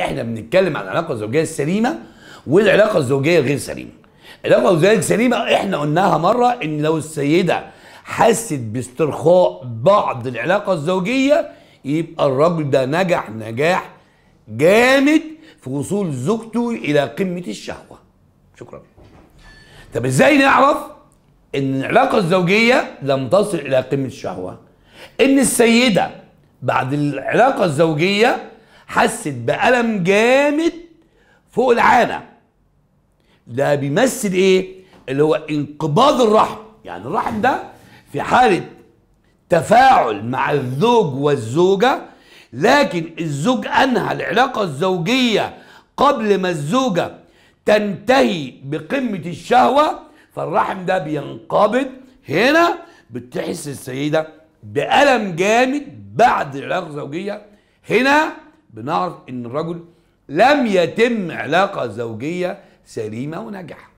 احنا بنتكلم عن العلاقه الزوجيه السليمه والعلاقه الزوجيه الغير سليمه العلاقه الزوجيه السليمه احنا قلناها مره ان لو السيده حست باسترخاء بعض العلاقه الزوجيه يبقى الراجل ده نجح نجاح جامد في وصول زوجته الى قمه الشهوه شكرا طب ازاي نعرف ان العلاقه الزوجيه لم تصل الى قمه الشهوه ان السيده بعد العلاقه الزوجيه حست بألم جامد فوق العانة ده بيمثل ايه اللي هو انقباض الرحم يعني الرحم ده في حالة تفاعل مع الزوج والزوجة لكن الزوج أنهى العلاقة الزوجية قبل ما الزوجة تنتهي بقمة الشهوة فالرحم ده بينقبض هنا بتحس السيدة بألم جامد بعد العلاقة الزوجية هنا بنعرف ان الرجل لم يتم علاقه زوجيه سليمه وناجحه